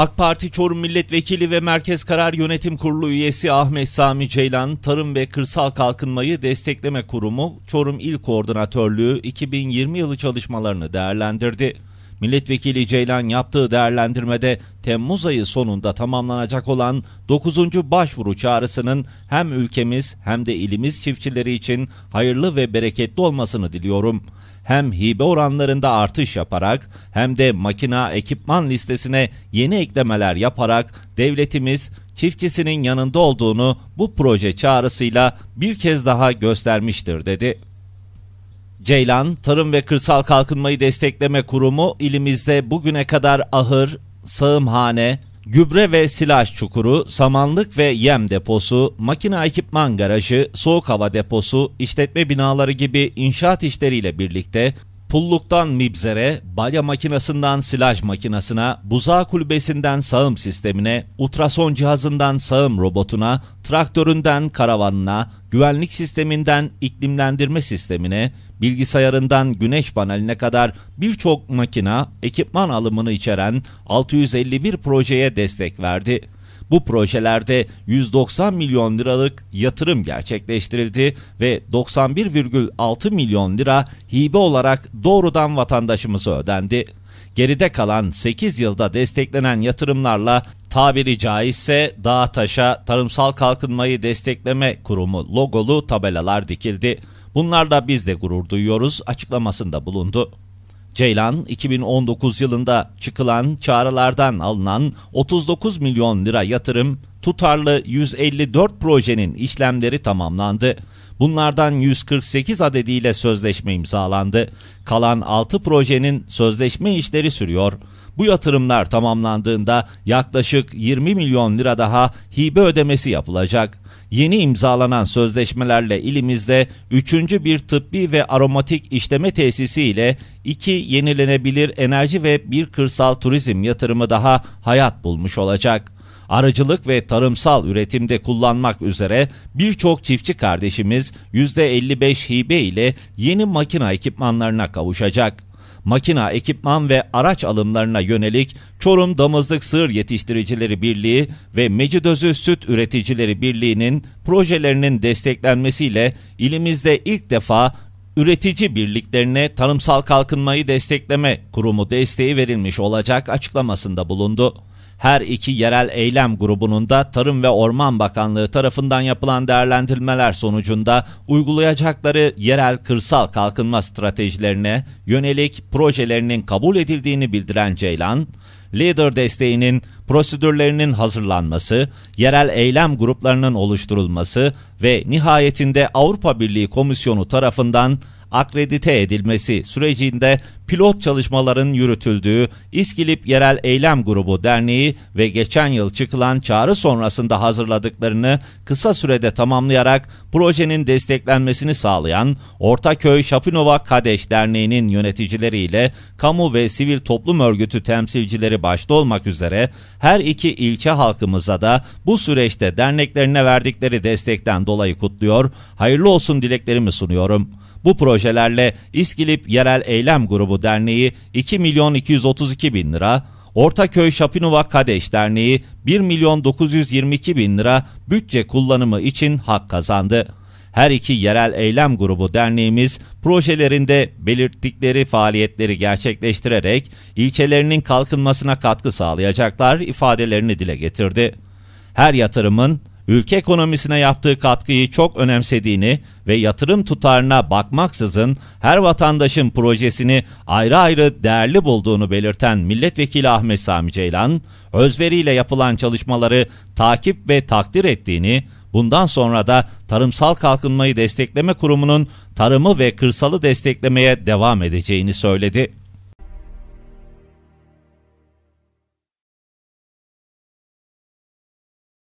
AK Parti Çorum Milletvekili ve Merkez Karar Yönetim Kurulu üyesi Ahmet Sami Ceylan, Tarım ve Kırsal Kalkınmayı Destekleme Kurumu Çorum İl Koordinatörlüğü 2020 yılı çalışmalarını değerlendirdi. Milletvekili Ceylan yaptığı değerlendirmede Temmuz ayı sonunda tamamlanacak olan 9. başvuru çağrısının hem ülkemiz hem de ilimiz çiftçileri için hayırlı ve bereketli olmasını diliyorum. Hem hibe oranlarında artış yaparak hem de makina ekipman listesine yeni eklemeler yaparak devletimiz çiftçisinin yanında olduğunu bu proje çağrısıyla bir kez daha göstermiştir dedi. Ceylan, Tarım ve Kırsal Kalkınmayı Destekleme Kurumu ilimizde bugüne kadar ahır, sağımhane, gübre ve silaj çukuru, samanlık ve yem deposu, makine ekipman garajı, soğuk hava deposu, işletme binaları gibi inşaat işleriyle birlikte pulluktan mibzere, balya makinasından silaj makinasına, buzağı kulübesinden sağım sistemine, ultrason cihazından sağım robotuna, traktöründen karavanına, güvenlik sisteminden iklimlendirme sistemine, bilgisayarından güneş paneline kadar birçok makina, ekipman alımını içeren 651 projeye destek verdi. Bu projelerde 190 milyon liralık yatırım gerçekleştirildi ve 91,6 milyon lira hibe olarak doğrudan vatandaşımıza ödendi. Geride kalan 8 yılda desteklenen yatırımlarla tabiri caizse dağ taşa tarımsal kalkınmayı destekleme kurumu logolu tabelalar dikildi. Bunlarla biz de gurur duyuyoruz açıklamasında bulundu. Ceylan 2019 yılında çıkılan çağrılardan alınan 39 milyon lira yatırım tutarlı 154 projenin işlemleri tamamlandı. Bunlardan 148 adediyle sözleşme imzalandı. Kalan 6 projenin sözleşme işleri sürüyor. Bu yatırımlar tamamlandığında yaklaşık 20 milyon lira daha hibe ödemesi yapılacak. Yeni imzalanan sözleşmelerle ilimizde 3. bir tıbbi ve aromatik işleme tesisi ile 2 yenilenebilir enerji ve bir kırsal turizm yatırımı daha hayat bulmuş olacak. Aracılık ve tarımsal üretimde kullanmak üzere birçok çiftçi kardeşimiz %55 hibe ile yeni makina ekipmanlarına kavuşacak makina, ekipman ve araç alımlarına yönelik Çorum Damızlık Sığır Yetiştiricileri Birliği ve Mecidözü Süt Üreticileri Birliği'nin projelerinin desteklenmesiyle ilimizde ilk defa üretici birliklerine tarımsal kalkınmayı destekleme kurumu desteği verilmiş olacak açıklamasında bulundu. Her iki yerel eylem grubunun da Tarım ve Orman Bakanlığı tarafından yapılan değerlendirmeler sonucunda uygulayacakları yerel kırsal kalkınma stratejilerine yönelik projelerinin kabul edildiğini bildiren Ceylan, lider desteğinin prosedürlerinin hazırlanması, yerel eylem gruplarının oluşturulması ve nihayetinde Avrupa Birliği Komisyonu tarafından akredite edilmesi sürecinde pilot çalışmaların yürütüldüğü İskilip Yerel Eylem Grubu Derneği ve geçen yıl çıkılan çağrı sonrasında hazırladıklarını kısa sürede tamamlayarak projenin desteklenmesini sağlayan Ortaköy Şapinova Kadeş Derneği'nin yöneticileriyle kamu ve sivil toplum örgütü temsilcileri başta olmak üzere her iki ilçe halkımıza da bu süreçte derneklerine verdikleri destekten dolayı kutluyor, hayırlı olsun dileklerimi sunuyorum. Bu proje projelerle İskilip Yerel Eylem Grubu Derneği 2 milyon 232 bin lira, Ortaköy Şapinova Kadeş Derneği 1 milyon 922 bin lira bütçe kullanımı için hak kazandı. Her iki yerel eylem grubu derneğimiz projelerinde belirttikleri faaliyetleri gerçekleştirerek ilçelerinin kalkınmasına katkı sağlayacaklar ifadelerini dile getirdi. Her yatırımın ülke ekonomisine yaptığı katkıyı çok önemsediğini ve yatırım tutarına bakmaksızın her vatandaşın projesini ayrı ayrı değerli bulduğunu belirten Milletvekili Ahmet Sami Ceylan, özveriyle yapılan çalışmaları takip ve takdir ettiğini, bundan sonra da Tarımsal Kalkınmayı Destekleme Kurumu'nun tarımı ve kırsalı desteklemeye devam edeceğini söyledi.